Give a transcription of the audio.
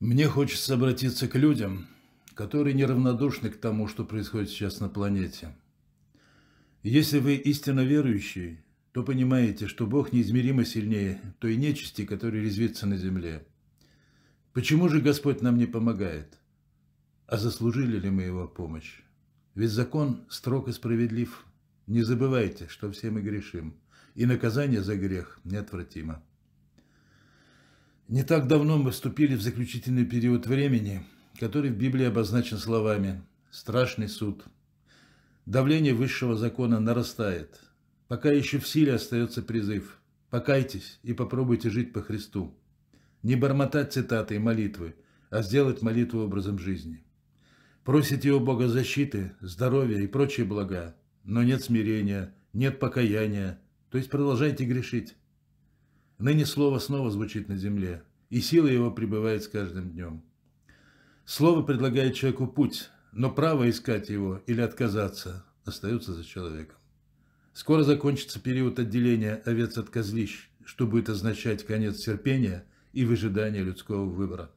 Мне хочется обратиться к людям, которые неравнодушны к тому, что происходит сейчас на планете. Если вы истинно верующий, то понимаете, что Бог неизмеримо сильнее той нечисти, которая резвится на земле. Почему же Господь нам не помогает? А заслужили ли мы Его помощь? Ведь закон строг и справедлив. Не забывайте, что все мы грешим, и наказание за грех неотвратимо. Не так давно мы вступили в заключительный период времени, который в Библии обозначен словами «страшный суд». Давление высшего закона нарастает. Пока еще в силе остается призыв «покайтесь и попробуйте жить по Христу». Не бормотать цитаты и молитвы, а сделать молитву образом жизни. Просите у Бога защиты, здоровья и прочие блага, но нет смирения, нет покаяния, то есть продолжайте грешить. Ныне слово снова звучит на земле, и сила его пребывает с каждым днем. Слово предлагает человеку путь, но право искать его или отказаться остается за человеком. Скоро закончится период отделения овец от козлищ, что будет означать конец терпения и выжидания людского выбора.